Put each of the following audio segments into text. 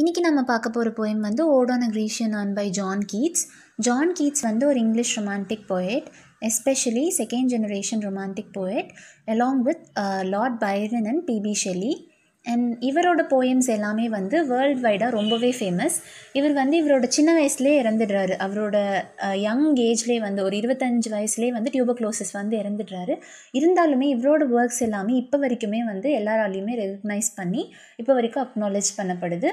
இன்றைக்கி நம்ம பார்க்க போகிற போயம் வந்து ode on Grecian urn by John Keats John Keats வந்து ஒரு English romantic poet especially second generation romantic poet along with Lord Byron and P B Shelley and இவரோட poems எல்லாமே வந்து வேர்ல்ட் வைடாக ரொம்பவே ஃபேமஸ் இவர் வந்து இவரோட சின்ன வயசுலேயே இறந்துடுறாரு அவரோட யங் uh, ஏஜ்லேயே வந்து ஒரு இருபத்தஞ்சு வயசுலேயே வந்து டியூபக்ளோசஸ் வந்து இறந்துடுறாரு இருந்தாலுமே இவரோட ஒர்க்ஸ் எல்லாமே இப்போ வரைக்குமே வந்து எல்லாராலையுமே ரெகக்னைஸ் பண்ணி இப்போ வரைக்கும் அக்னாலேஜ் பண்ணப்படுது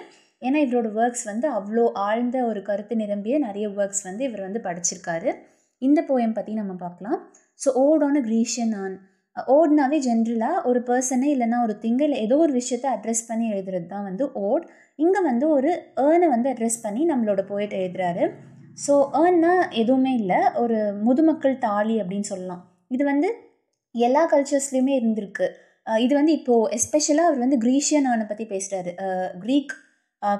ஏன்னா இவரோட ஒர்க்ஸ் வந்து அவ்வளோ ஆழ்ந்த ஒரு கருத்து நிரம்பிய நிறைய ஒர்க்ஸ் வந்து இவர் வந்து படிச்சிருக்காரு இந்த போயம் பற்றி நம்ம பார்க்கலாம் ஸோ ஓடான க்ரீஷியன் ஆன் ஓட்னாவே ஜென்ரலாக ஒரு பர்சனை இல்லைனா ஒரு திங்கில் ஏதோ ஒரு விஷயத்த அட்ரஸ் பண்ணி எழுதுறது தான் வந்து ஓட் இங்கே வந்து ஒரு ஏர்னை வந்து அட்ரஸ் பண்ணி நம்மளோட போயிட்டு எழுதுறாரு ஸோ ஏர்ன்னா எதுவுமே இல்லை ஒரு முதுமக்கள் தாலி அப்படின்னு சொல்லலாம் இது வந்து எல்லா கல்ச்சர்ஸ்லேயுமே இருந்திருக்கு இது வந்து இப்போது எஸ்பெஷலாக அவர் வந்து கிரீஷியன் ஆனை பற்றி பேசுகிறாரு க்ரீக்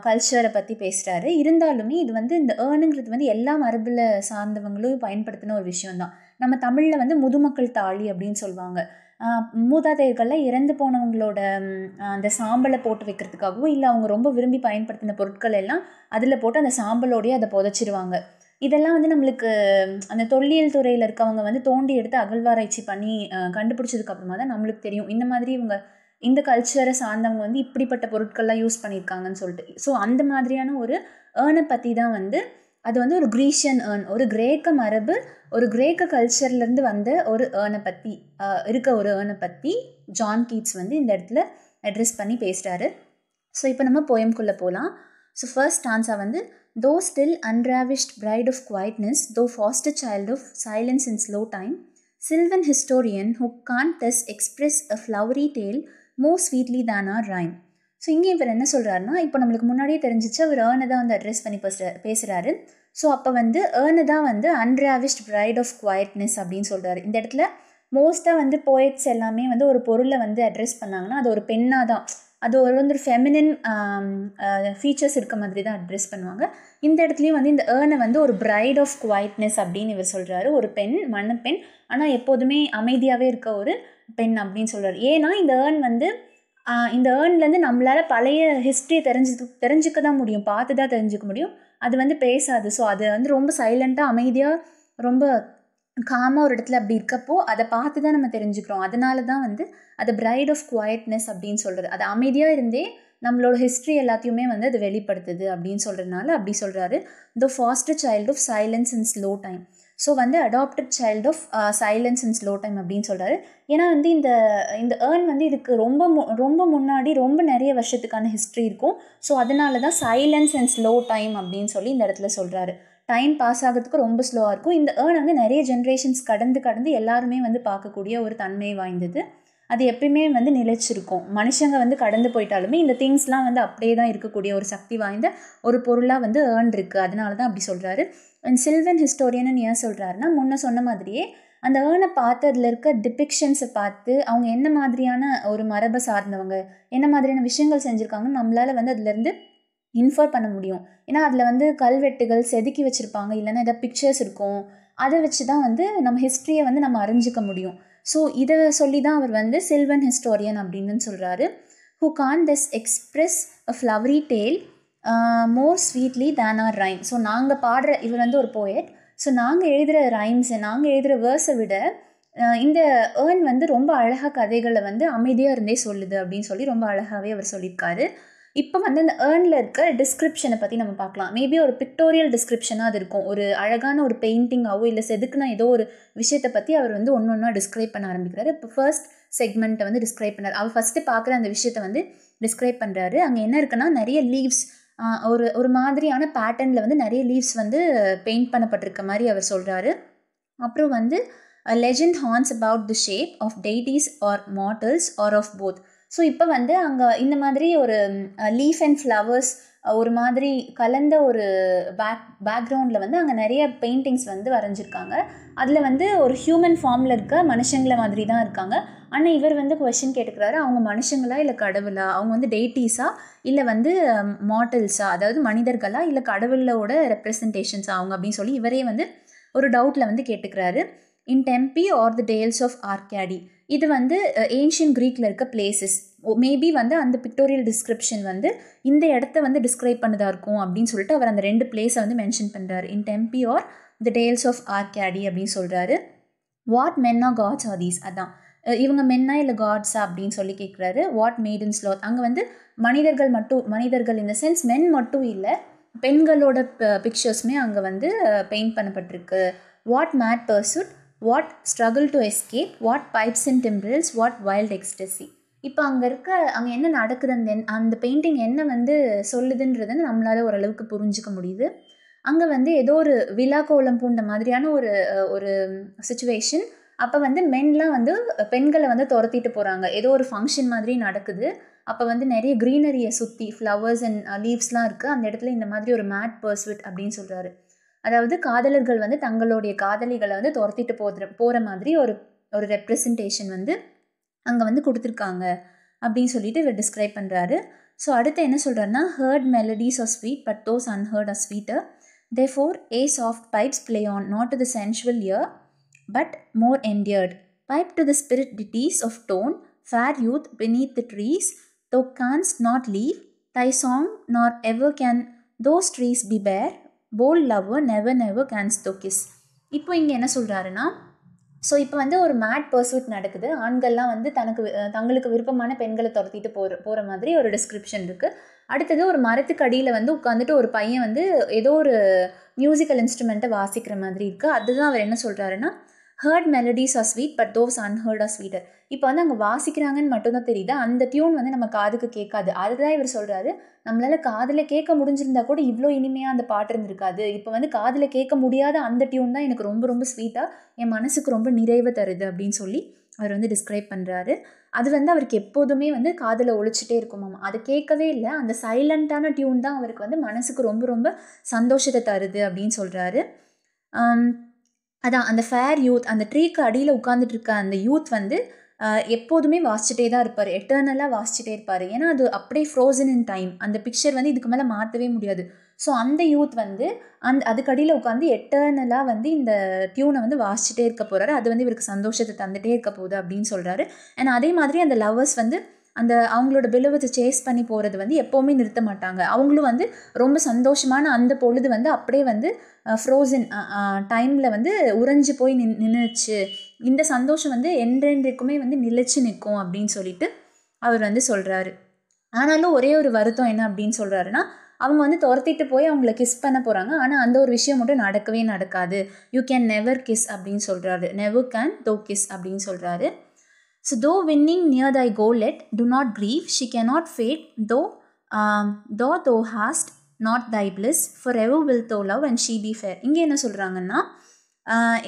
கல்ச்சரை பற்றி பேசுகிறாரு இருந்தாலுமே இது வந்து இந்த ஏர்னுங்கிறது வந்து எல்லா மரபில் சார்ந்தவங்களும் பயன்படுத்தின ஒரு விஷயம்தான் நம்ம தமிழில் வந்து முதுமக்கள் தாழி அப்படின்னு சொல்லுவாங்க மூதாதையர்கள்லாம் இறந்து போனவங்களோட அந்த சாம்பலை போட்டு வைக்கிறதுக்காகவும் இல்லை அவங்க ரொம்ப விரும்பி பயன்படுத்தின பொருட்கள் எல்லாம் அதில் போட்டு அந்த சாம்பலோடையே அதை புதைச்சிருவாங்க இதெல்லாம் வந்து நம்மளுக்கு அந்த தொல்லியல் துறையில் இருக்கவங்க வந்து தோண்டி எடுத்து அகழ்வாராய்ச்சி பண்ணி கண்டுபிடிச்சதுக்கு அப்புறமா தான் நம்மளுக்கு தெரியும் இந்த மாதிரி இவங்க இந்த கல்ச்சரை சார்ந்தவங்க வந்து இப்படிப்பட்ட பொருட்கள்லாம் யூஸ் பண்ணியிருக்காங்கன்னு சொல்லிட்டு ஸோ அந்த மாதிரியான ஒரு ஏர்னை பற்றி தான் வந்து அது வந்து ஒரு கிரீஷியன் ஏர்ன் ஒரு கிரேக்க மரபு ஒரு கிரேக்க கல்ச்சர்லேருந்து வந்த ஒரு ஏர்னை பற்றி இருக்க ஒரு ஏர்னை பற்றி ஜான் கீட்ஸ் வந்து இந்த இடத்துல அட்ரஸ் பண்ணி பேசுகிறாரு ஸோ இப்போ நம்ம போயம்குள்ளே போகலாம் ஸோ ஃபர்ஸ்ட் டான்ஸா வந்து thou still unravished bride of quietness thou foster child of silence in slow time sylvan historian who can thus express a flowery tale more sweetly than our rhyme so இங்கே இவர் என்ன சொல்கிறாருன்னா இப்போ நம்மளுக்கு முன்னாடியே தெரிஞ்சிச்சு அவர் ஏர்னை தான் வந்து அட்ரஸ் பண்ணி பேசுகிற பேசுகிறாரு ஸோ அப்போ வந்து ஏர்னு தான் வந்து அன்ராவிஷ்ட் ப்ரைட் ஆஃப் குவாய்ட்னஸ் அப்படின்னு சொல்கிறாரு இந்த இடத்துல மோஸ்ட்டாக வந்து போயட்ஸ் எல்லாமே வந்து ஒரு பொருளை வந்து அட்ரஸ் பண்ணாங்கன்னா அது ஒரு பெண்ணாக தான் அது ஒரு வந்து ஒரு ஃபெமினின் ஃபீச்சர்ஸ் um, uh, இருக்க மாதிரி தான் அட்ரெஸ் பண்ணுவாங்க இந்த இடத்துலையும் வந்து இந்த ஏர்னை வந்து ஒரு ப்ரைட் ஆஃப் குவாய்ட்னஸ் அப்படின்னு இவர் சொல்கிறாரு ஒரு பெண் மணப்பெண் ஆனால் எப்போதுமே அமைதியாகவே இருக்க ஒரு பெண் அப்படின்னு சொல்கிறார் ஏன்னா இந்த ஏர்ன் வந்து இந்த ஏர்ன்லேருந்து நம்மளால் பழைய ஹிஸ்ட்ரியை தெரிஞ்சு தெரிஞ்சுக்க தான் முடியும் பார்த்து தான் தெரிஞ்சுக்க முடியும் அது வந்து பேசாது ஸோ அது வந்து ரொம்ப சைலண்ட்டாக அமைதியாக ரொம்ப காமாக ஒரு இடத்துல அப்படி இருக்கப்போ அதை பார்த்து தான் நம்ம தெரிஞ்சுக்கிறோம் அதனால தான் வந்து அது பிரைட் ஆஃப் குவாய்ட்னஸ் அப்படின்னு சொல்கிறது அது அமைதியாக இருந்தே நம்மளோட ஹிஸ்ட்ரி எல்லாத்தையுமே வந்து அது வெளிப்படுத்துது அப்படின்னு சொல்கிறதுனால அப்படி சொல்கிறாரு the foster child of silence in slow time so வந்து adopted child of silence and slow time அப்படின்னு சொல்கிறாரு ஏன்னா வந்து இந்த இந்த ஏர்ன் வந்து இதுக்கு ரொம்ப ரொம்ப முன்னாடி ரொம்ப நிறைய வருஷத்துக்கான ஹிஸ்ட்ரி இருக்கும் ஸோ அதனால தான் சைலன்ஸ் அண்ட் ஸ்லோ டைம் அப்படின்னு சொல்லி இந்த இடத்துல சொல்கிறாரு டைம் பாஸ் ஆகிறதுக்கு ரொம்ப ஸ்லோவாக இருக்கும் இந்த ஏர்ன் வந்து நிறைய ஜென்ரேஷன்ஸ் கடந்து கடந்து எல்லாருமே வந்து பார்க்கக்கூடிய ஒரு தன்மை வாய்ந்தது அது எப்பயுமே வந்து நிலைச்சிருக்கும் மனுஷங்க வந்து கடந்து போயிட்டாலுமே இந்த திங்ஸ்லாம் வந்து அப்படியே தான் இருக்கக்கூடிய ஒரு சக்தி வாய்ந்த ஒரு பொருளாக வந்து ஏர்ன் இருக்குது அதனால தான் அப்படி சொல்கிறாரு அண்ட் சில்வன் ஹிஸ்டோரியன்னு ஏன் சொல்கிறாருன்னா முன்ன சொன்ன மாதிரியே அந்த ஏர்னை பார்த்து அதில் இருக்க டிபிக்ஷன்ஸை பார்த்து அவங்க என்ன மாதிரியான ஒரு மரபை சார்ந்தவங்க என்ன மாதிரியான விஷயங்கள் செஞ்சுருக்காங்கன்னு நம்மளால் வந்து அதுலேருந்து இன்ஃபர் பண்ண முடியும் ஏன்னா அதில் வந்து கல்வெட்டுகள் செதுக்கி வச்சுருப்பாங்க இல்லைன்னா ஏதாவது பிக்சர்ஸ் இருக்கும் அதை வச்சு தான் வந்து நம்ம ஹிஸ்ட்ரியை வந்து நம்ம அறிஞ்சிக்க முடியும் ஸோ இதை சொல்லி தான் அவர் வந்து சில்வன் ஹிஸ்டோரியன் அப்படின்னு சொல்கிறாரு who can this express a flowery tale more sweetly than our rhyme so நாங்கள் பாடுற இவர் வந்து ஒரு போயட் ஸோ நாங்கள் எழுதுகிற ரைம்ஸை நாங்கள் எழுதுகிற வேர்ஸை விட இந்த ஏர்ன் வந்து ரொம்ப அழகாக கதைகளை வந்து அமைதியாக இருந்தே சொல்லுது அப்படின்னு சொல்லி ரொம்ப அழகாகவே அவர் சொல்லியிருக்காரு இப்போ வந்து அந்த ஏர்னில் இருக்க டிஸ்கிரிப்ஷனை பற்றி நம்ம பார்க்கலாம் மேபி ஒரு பிக்டோரியல் டிஸ்கிரிப்ஷனாக அது இருக்கும் ஒரு அழகான ஒரு பெயிண்டிங்காகவோ இல்லை செதுக்குனா ஏதோ ஒரு விஷயத்தை பற்றி அவர் வந்து ஒன்று ஒன்றா டிஸ்கிரைப் பண்ண ஆரம்பிக்கிறாரு இப்போ ஃபர்ஸ்ட் செக்மெண்ட்டை வந்து டிஸ்கிரைப் பண்ணார் அவர் ஃபஸ்ட்டு பார்க்குற அந்த விஷயத்தை வந்து டிஸ்கிரைப் பண்ணுறாரு அங்கே என்ன இருக்குன்னா நிறைய லீவ்ஸ் ஒரு ஒரு மாதிரியான பேட்டர்னில் வந்து நிறைய லீவ்ஸ் வந்து பெயிண்ட் பண்ணப்பட்டிருக்க மாதிரி அவர் சொல்கிறாரு அப்புறம் வந்து லெஜண்ட் ஹார்ன்ஸ் about the shape of deities or mortals or of both so இப்போ வந்து அங்கே இந்த மாதிரி ஒரு லீஃப் அண்ட் ஃப்ளவர்ஸ் ஒரு மாதிரி கலந்த ஒரு பேக் பேக்ரவுண்டில் வந்து அங்கே நிறைய பெயிண்டிங்ஸ் வந்து வரைஞ்சிருக்காங்க அதில் வந்து ஒரு ஹியூமன் ஃபார்மில் இருக்க மனுஷங்கள மாதிரி தான் இருக்காங்க ஆனால் இவர் வந்து கொஷின் கேட்டுக்கிறாரு அவங்க மனுஷங்களா இல்லை கடவுளா அவங்க வந்து டேட்டிஸா இல்லை வந்து மாடல்ஸா அதாவது மனிதர்களா இல்லை கடவுளோட ரெப்ரசன்டேஷன்ஸா அவங்க அப்படின்னு சொல்லி இவரே வந்து ஒரு டவுட்டில் வந்து கேட்டுக்கிறாரு in Tempe or the dales of Arcady இது வந்து ஏன்ஷியன் க்ரீக்கில் இருக்க பிளேசஸ் மேபி வந்து அந்த பிக்டோரியல் டிஸ்கிரிப்ஷன் வந்து இந்த இடத்த வந்து டிஸ்கிரைப் பண்ணதாக இருக்கும் அப்படின்னு சொல்லிட்டு அவர் அந்த ரெண்டு பிளேஸை வந்து மென்ஷன் பண்ணுறாரு in Tempe or the dales of Arcady அப்படின்னு சொல்கிறாரு what men or gods are these அதான் இவங்க மென்னா இல்லை காட்ஸா அப்படின்னு சொல்லி கேட்குறாரு வாட் மேடன் ஸ்லோத் அங்கே வந்து மனிதர்கள் மட்டும் மனிதர்கள் இந்த சென்ஸ் மென் மட்டும் இல்லை பெண்களோட பிக்சர்ஸுமே அங்கே வந்து பெயிண்ட் பண்ணப்பட்டிருக்கு what mad pursuit what struggle to escape what pipes and timbrels what wild ecstasy இப்போ அங்கே இருக்க அங்கே என்ன நடக்குது அந்த அந்த பெயிண்டிங் என்ன வந்து சொல்லுதுன்றது நம்மளால் ஓரளவுக்கு புரிஞ்சிக்க முடியுது அங்கே வந்து ஏதோ ஒரு விழா கோலம் பூண்ட மாதிரியான ஒரு ஒரு சுச்சுவேஷன் அப்போ வந்து மென்லாம் வந்து பெண்களை வந்து துரத்திட்டு போகிறாங்க ஏதோ ஒரு ஃபங்க்ஷன் மாதிரி நடக்குது அப்போ வந்து நிறைய க்ரீனரியை சுற்றி ஃப்ளவர்ஸ் அண்ட் லீவ்ஸ்லாம் இருக்குது அந்த இடத்துல இந்த மாதிரி ஒரு மேட் பர்ஸ்விட் அப்படின்னு சொல்கிறாரு அதாவது காதலர்கள் வந்து தங்களுடைய காதலிகளை வந்து துரத்திட்டு போகிற போகிற மாதிரி ஒரு ஒரு ரெப்ரசன்டேஷன் வந்து அங்கே வந்து கொடுத்துருக்காங்க அப்படின்னு சொல்லிட்டு இவர் டிஸ்கிரைப் பண்ணுறாரு ஸோ அடுத்து என்ன சொல்கிறாருன்னா heard melodies are sweet but those unheard are sweeter therefore ye soft pipes play on not to the sensual ear but more endeared pipe to the spirit ditties of tone fair youth beneath the trees thou canst not leave thy song nor ever can those trees be bare bold lover never never canst thou kiss இப்போ இங்கே என்ன சொல்கிறாருன்னா so இப்போ வந்து ஒரு mat pursuit நடக்குது ஆண்கள்லாம் வந்து தனக்கு தங்களுக்கு விருப்பமான பெண்களை துரத்திட்டு போகிற போகிற மாதிரி ஒரு டிஸ்கிரிப்ஷன் இருக்குது அடுத்தது ஒரு மரத்துக்கு அடியில் வந்து உட்காந்துட்டு ஒரு பையன் வந்து ஏதோ ஒரு மியூசிக்கல் இன்ஸ்ட்ருமெண்ட்டை வாசிக்கிற மாதிரி இருக்குது அதுதான் அவர் என்ன சொல்கிறாருன்னா heard melodies are sweet but those unheard are sweeter இப்போ வந்து அங்கே வாசிக்கிறாங்கன்னு மட்டும்தான் தெரியுது அந்த டியூன் வந்து நம்ம காதுக்கு கேட்காது அதுதான் இவர் சொல்கிறாரு நம்மளால் காதில் கேட்க முடிஞ்சிருந்தா கூட இவ்வளோ இனிமையாக அந்த பாட்டு இருந்திருக்காது இப்போ வந்து காதில் கேட்க முடியாத அந்த டியூன் தான் எனக்கு ரொம்ப ரொம்ப ஸ்வீட்டாக என் மனசுக்கு ரொம்ப நிறைவு தருது அப்படின்னு சொல்லி அவர் வந்து டிஸ்கிரைப் பண்ணுறாரு அது வந்து அவருக்கு எப்போதுமே வந்து காதில் ஒழிச்சிட்டே இருக்குமாம் அதை கேட்கவே இல்லை அந்த சைலண்ட்டான டியூன் தான் அவருக்கு வந்து மனசுக்கு ரொம்ப ரொம்ப சந்தோஷத்தை தருது அப்படின்னு சொல்கிறாரு அதான் அந்த ஃபேர் யூத் அந்த ட்ரீக்கு அடியில் உட்காந்துட்டு இருக்க அந்த யூத் வந்து எப்போதுமே வாசிச்சுட்டே தான் இருப்பார் எட்டர்னலாக வாசிச்சுட்டே இருப்பார் ஏன்னா அது அப்படியே ஃப்ரோசன் இன் டைம் அந்த பிக்சர் வந்து இதுக்கு மேலே மாற்றவே முடியாது ஸோ அந்த யூத் வந்து அந் அதுக்கடியில் உட்காந்து எட்டர்னலாக வந்து இந்த டியூனை வந்து வாசிச்சுட்டே இருக்க போகிறாரு அது வந்து இவருக்கு சந்தோஷத்தை தந்துகிட்டே இருக்க போகுது அப்படின்னு சொல்கிறாரு அண்ட் அதே மாதிரி அந்த லவ்வர்ஸ் வந்து அந்த அவங்களோட பிலவத்தை சேஸ் பண்ணி போகிறது வந்து எப்போவுமே நிறுத்த மாட்டாங்க அவங்களும் வந்து ரொம்ப சந்தோஷமான அந்த பொழுது வந்து அப்படியே வந்து ஃப்ரோசன் டைமில் வந்து உறைஞ்சி போய் நின் நின்றுச்சு இந்த சந்தோஷம் வந்து என்றென்றைக்குமே வந்து நிலச்சி நிற்கும் அப்படின்னு சொல்லிட்டு அவர் வந்து சொல்கிறாரு ஆனாலும் ஒரே ஒரு வருத்தம் என்ன அப்படின்னு சொல்கிறாருன்னா அவங்க வந்து துரத்திட்டு போய் அவங்கள கிஸ் பண்ண போகிறாங்க ஆனால் அந்த ஒரு விஷயம் மட்டும் நடக்கவே நடக்காது யூ கேன் நெவர் கிஸ் அப்படின்னு சொல்கிறாரு நெவர் கேன் தோ கிஸ் அப்படின்னு சொல்கிறாரு so though winning near thy goal yet do not grieve she not fade though thou thou hast not thy bliss for ever will thou love and she be fair இங்கே என்ன சொல்கிறாங்கன்னா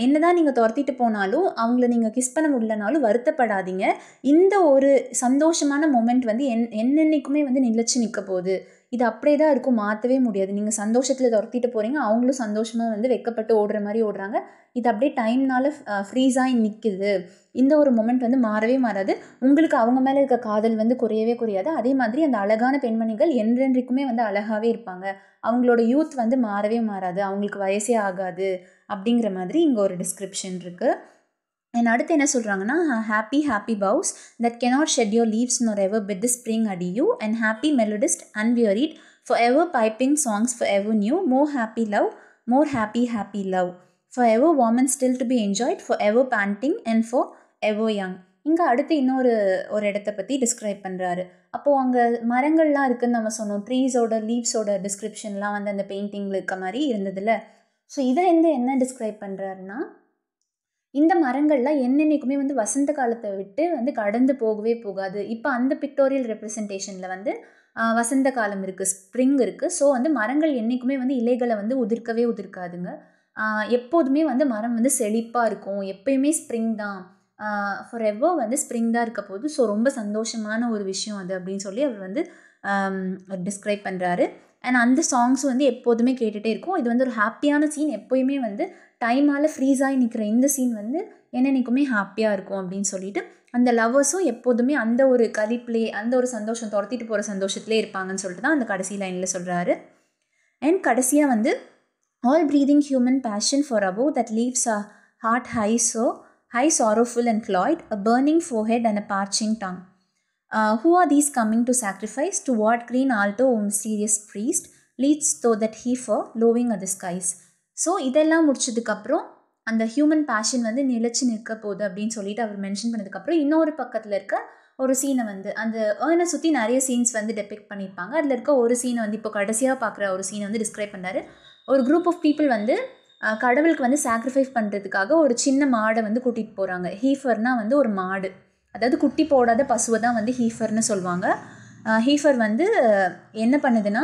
என்னதான் நீங்கள் துரத்திட்டு போனாலும் அவங்கள நீங்கள் கிஸ் பண்ண முடியலனாலும் வருத்தப்படாதீங்க இந்த ஒரு சந்தோஷமான மொமெண்ட் வந்து என் என்னென்னைக்குமே வந்து நிலச்சி நிற்க போகுது இது அப்படியே தான் இருக்கும் மாற்றவே முடியாது நீங்கள் சந்தோஷத்தில் துரத்திட்டு போகிறீங்க அவங்களும் சந்தோஷமாக வந்து வெக்கப்பட்டு ஓடுற மாதிரி ஓடுறாங்க இது அப்படியே டைம்னால் ஃப்ரீஸாகி நிற்குது இந்த ஒரு மொமெண்ட் வந்து மாறவே மாறாது உங்களுக்கு அவங்க மேலே இருக்க காதல் வந்து குறையவே குறையாது அதே மாதிரி அந்த அழகான பெண்மணிகள் என்றென்றைக்குமே வந்து அழகாகவே இருப்பாங்க அவங்களோட யூத் வந்து மாறவே மாறாது அவங்களுக்கு வயசே ஆகாது அப்படிங்கிற மாதிரி இங்கே ஒரு டிஸ்கிரிப்ஷன் இருக்குது அண்ட் அடுத்து என்ன சொல்கிறாங்கன்னா happy happy boughs that cannot shed your leaves nor ever with spring adieu and happy melodist unwearied for ever piping songs for ever new more happy love more happy happy love for ever வாமன் still to be enjoyed for ever panting and for ever young இங்கே அடுத்து இன்னொரு ஒரு இடத்த பற்றி describe பண்ணுறாரு அப்போது அங்கே மரங்கள்லாம் இருக்குதுன்னு நம்ம சொன்னோம் ட்ரீஸோட லீவ்ஸோட டிஸ்கிரிப்ஷன்லாம் வந்து அந்த பெயிண்டிங்கில் இருக்க மாதிரி இருந்ததில்ல ஸோ இதை வந்து என்ன டிஸ்கிரைப் பண்ணுறாருன்னா இந்த மரங்கள்லாம் என்னென்னைக்குமே வந்து வசந்த காலத்தை விட்டு வந்து கடந்து போகவே போகாது இப்போ அந்த பிக்டோரியல் ரெப்ரசன்டேஷனில் வந்து வசந்த காலம் இருக்குது ஸ்ப்ரிங் இருக்குது ஸோ வந்து மரங்கள் என்றைக்குமே வந்து இலைகளை வந்து உதிர்க்கவே உதிர்க்காதுங்க எப்போதுமே வந்து மரம் வந்து செழிப்பாக இருக்கும் எப்பயுமே ஸ்ப்ரிங் தான் ஃபார் எவ்வோ வந்து ஸ்ப்ரிங் தான் இருக்க போது ஸோ ரொம்ப சந்தோஷமான ஒரு விஷயம் அது அப்படின்னு சொல்லி அவர் வந்து டிஸ்கிரைப் பண்ணுறாரு அண்ட் அந்த சாங்ஸ் வந்து எப்போதுமே கேட்டுகிட்டே இருக்கும் இது வந்து ஒரு ஹாப்பியான சீன் எப்போயுமே வந்து டைமால் ஃப்ரீஸ் ஆகி நிற்கிற இந்த சீன் வந்து என்னென்னைக்குமே ஹாப்பியாக இருக்கும் அப்படின்னு சொல்லிட்டு அந்த லவ்வர்ஸும் எப்போதுமே அந்த ஒரு கதிப்பிலே அந்த ஒரு சந்தோஷம் துரத்திட்டு போகிற சந்தோஷத்திலே இருப்பாங்கன்னு சொல்லிட்டு தான் அந்த கடைசி லைனில் சொல்கிறாரு அண்ட் கடைசியாக வந்து all breathing human passion far above that leaves a heart high so high sorrowful and cloyed a burning head and a parching tongue Uh, who are these coming to sacrifice? Toward green alto, O mysterious priest, leads so that he for lowing are the skies. So இதெல்லாம் முடிச்சதுக்கப்புறம் அந்த human fashion வந்து நிலச்சி நிற்க போகுது அப்படின்னு சொல்லிட்டு அவர் mention பண்ணதுக்கப்புறம் இன்னொரு பக்கத்தில் இருக்க ஒரு சீனை வந்து அந்த ஏனை சுற்றி நிறைய சீன்ஸ் வந்து டெபிக்ட் பண்ணியிருப்பாங்க அதில் இருக்க ஒரு சீனை வந்து இப்போ கடைசியாக பார்க்குற ஒரு சீனை வந்து டிஸ்கிரைப் பண்ணார் ஒரு குரூப் ஆஃப் பீப்புள் வந்து கடவுளுக்கு வந்து சாக்ரிஃபைஸ் பண்ணுறதுக்காக ஒரு சின்ன மாடை வந்து கூட்டிகிட்டு போகிறாங்க ஹீஃபர்னால் வந்து ஒரு மாடு அதாவது குட்டி போடாத பசுவை தான் வந்து ஹீஃபர்னு சொல்லுவாங்க ஹீஃபர் வந்து என்ன பண்ணுதுன்னா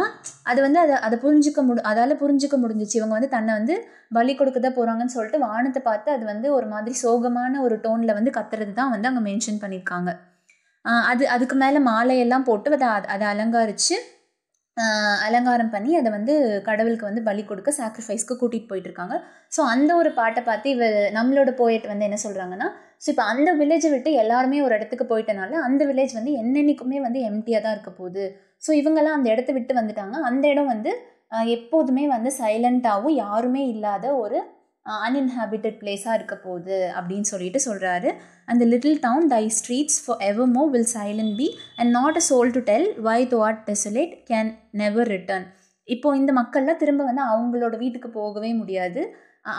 அது வந்து அதை அதை புரிஞ்சிக்க முடி அதால் புரிஞ்சிக்க முடிஞ்சிச்சு இவங்க வந்து தன்னை வந்து பலி கொடுக்க தான் போகிறாங்கன்னு சொல்லிட்டு வானத்தை பார்த்து அது வந்து ஒரு மாதிரி சோகமான ஒரு டோனில் வந்து கத்துறது தான் வந்து அங்கே மென்ஷன் பண்ணியிருக்காங்க அது அதுக்கு மேலே மாலையெல்லாம் போட்டு அதை அதை அலங்காரித்து அலங்காரம் பண்ணி அதை வந்து கடவுளுக்கு வந்து பலி கொடுக்க சாக்ரிஃபைஸ்க்கு கூட்டிகிட்டு போயிட்டுருக்காங்க ஸோ அந்த ஒரு பாட்டை பார்த்து இவ நம்மளோட போயட் வந்து என்ன சொல்கிறாங்கன்னா ஸோ இப்போ அந்த வில்லேஜை விட்டு எல்லாருமே ஒரு இடத்துக்கு போயிட்டனால அந்த வில்லேஜ் வந்து என்னென்னைக்குமே வந்து எம்டியாக தான் இருக்க போகுது ஸோ இவங்கெல்லாம் அந்த இடத்த விட்டு வந்துட்டாங்க அந்த இடம் வந்து எப்போதுமே வந்து சைலண்ட்டாகவும் யாருமே இல்லாத ஒரு அன்இன்ஹாபிட்டட் பிளேஸாக இருக்க போகுது அப்படின்னு சொல்லிட்டு சொல்கிறாரு அந்த little town thy streets for evermore will silent be and not a soul to tell why thou art desolate can never return இப்போது இந்த மக்கள்லாம் திரும்ப வந்து அவங்களோட வீட்டுக்கு போகவே முடியாது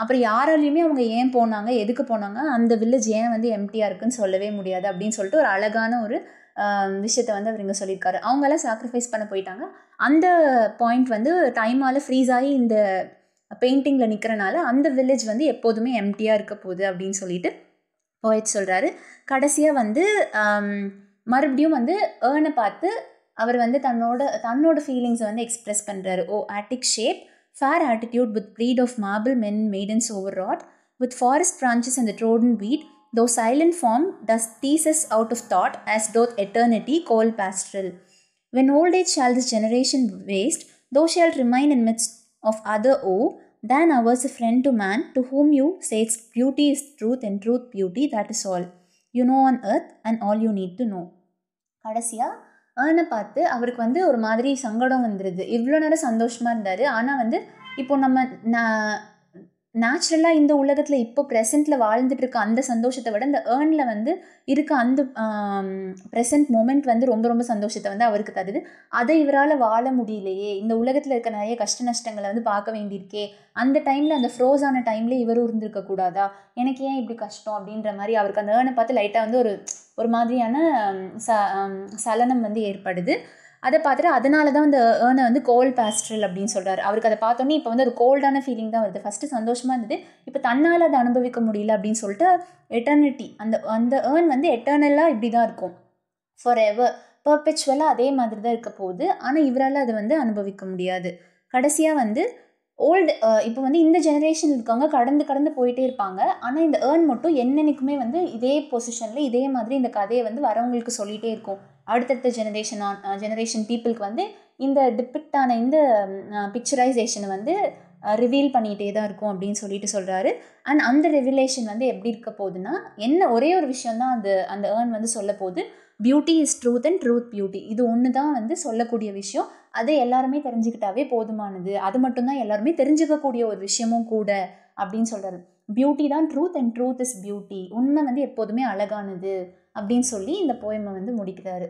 அப்புறம் யாராலையுமே அவங்க ஏன் போனாங்க எதுக்கு போனாங்க அந்த வில்லேஜ் ஏன் வந்து எம்டியாக இருக்குன்னு சொல்லவே முடியாது அப்படின்னு சொல்லிட்டு ஒரு அழகான ஒரு விஷயத்தை வந்து அவர் இங்கே சொல்லியிருக்காரு அவங்கெல்லாம் சாக்ரிஃபைஸ் பண்ண போயிட்டாங்க அந்த பாயிண்ட் வந்து டைமால் ஃப்ரீஸ் ஆகி இந்த பெயிண்டிங்கில் நிற்கிறனால அந்த வில்லேஜ் வந்து எப்போதுமே எம்டியாக இருக்க போகுது அப்படின்னு சொல்லிட்டு போயிட் சொல்கிறாரு கடைசியாக வந்து மறுபடியும் வந்து ஏர்னை பார்த்து அவர் வந்து தன்னோட தன்னோட ஃபீலிங்ஸை வந்து எக்ஸ்ப்ரெஸ் பண்ணுறாரு O Attic shape fair attitude with breed of marble men maidens overwrought, with forest branches and the trodden weed, though silent form does thesis out of thought, as doth eternity call pastoral. When old age shall this generation waste, thou shalt remain in midst of other woe, than ours a friend to man, to whom you say, beauty is truth and truth beauty, that is all. You know on earth and all you need to know. கடைசியாக ஏர்னை பார்த்து அவருக்கு வந்து ஒரு மாதிரி சங்கடம் வந்துடுது இவ்வளோ நேரம் சந்தோஷமாக இருந்தார் ஆனால் வந்து இப்போ நம்ம நான் நேச்சுரலாக இந்த உலகத்தில் இப்போ ப்ரெசென்ட்டில் வாழ்ந்துட்டு இருக்க அந்த சந்தோஷத்தை விட இந்த ஏர்னில் வந்து இருக்க அந்த ப்ரெசென்ட் மூமெண்ட் வந்து ரொம்ப ரொம்ப சந்தோஷத்தை வந்து அவருக்கு தருது அதை இவரால் வாழ முடியலையே இந்த உலகத்தில் இருக்க நிறைய கஷ்ட நஷ்டங்களை வந்து பார்க்க வேண்டியிருக்கே அந்த டைமில் அந்த ஃப்ரோஸ் ஆன டைமில் இவரும் இருந்திருக்கக்கூடாதா எனக்கு ஏன் இப்படி கஷ்டம் அப்படின்ற மாதிரி அவருக்கு அந்த ஏர்னை பார்த்து லைட்டாக வந்து ஒரு ஒரு மாதிரியான ச சலனம் வந்து ஏற்படுது அதை பார்த்துட்டு அதனால தான் அந்த ஏர்னை வந்து கோல்ட் பேஸ்ட்ரல் அப்படின்னு சொல்கிறார் அவருக்கு அதை பார்த்தோன்னே இப்போ வந்து ஒரு கோல்டான ஃபீலிங் தான் வருது ஃபஸ்ட்டு சந்தோஷமாக இருந்தது இப்போ தன்னால் அதை அனுபவிக்க முடியல அப்படின்னு சொல்லிட்டு எட்டர்னிட்டி அந்த அந்த ஏர்ன் வந்து எட்டர்னலாக இப்படி தான் இருக்கும் ஃபார் எவர் பர்பெச்சுவலாக அதே மாதிரி தான் இருக்க போகுது ஆனால் இவரால் அதை வந்து அனுபவிக்க முடியாது கடைசியாக வந்து ஓல்டு இப்போ வந்து இந்த ஜெனரேஷன் இருக்கவங்க கடந்து கடந்து போயிட்டே இருப்பாங்க ஆனால் இந்த ஏர்ன் மட்டும் என்னென்னைக்குமே வந்து இதே பொசிஷனில் இதே மாதிரி இந்த கதையை வந்து வரவங்களுக்கு சொல்லிகிட்டே இருக்கும் அடுத்தடுத்த ஜெனரேஷன் ஆன் ஜெனரேஷன் பீப்புளுக்கு வந்து இந்த டிபிக்டான இந்த பிக்சரைசேஷனை வந்து ரிவீல் பண்ணிகிட்டே தான் இருக்கும் அப்படின்னு சொல்லிட்டு சொல்கிறாரு அண்ட் அந்த ரிவிலேஷன் வந்து எப்படி இருக்க போகுதுன்னா என்ன ஒரே ஒரு விஷயந்தான் அது அந்த ஏர்ன் வந்து சொல்ல போகுது beauty is truth and truth beauty இது ஒன்று தான் வந்து சொல்லக்கூடிய விஷயம் அதை எல்லாருமே தெரிஞ்சுக்கிட்டாவே போதுமானது அது மட்டும்தான் எல்லாருமே தெரிஞ்சுக்கக்கூடிய ஒரு விஷயமும் கூட அப்படின்னு சொல்கிறாரு பியூட்டி தான் truth and truth is beauty உண்மை வந்து எப்போதுமே அழகானது அப்படின்னு சொல்லி இந்த போயமை வந்து முடிக்கிறாரு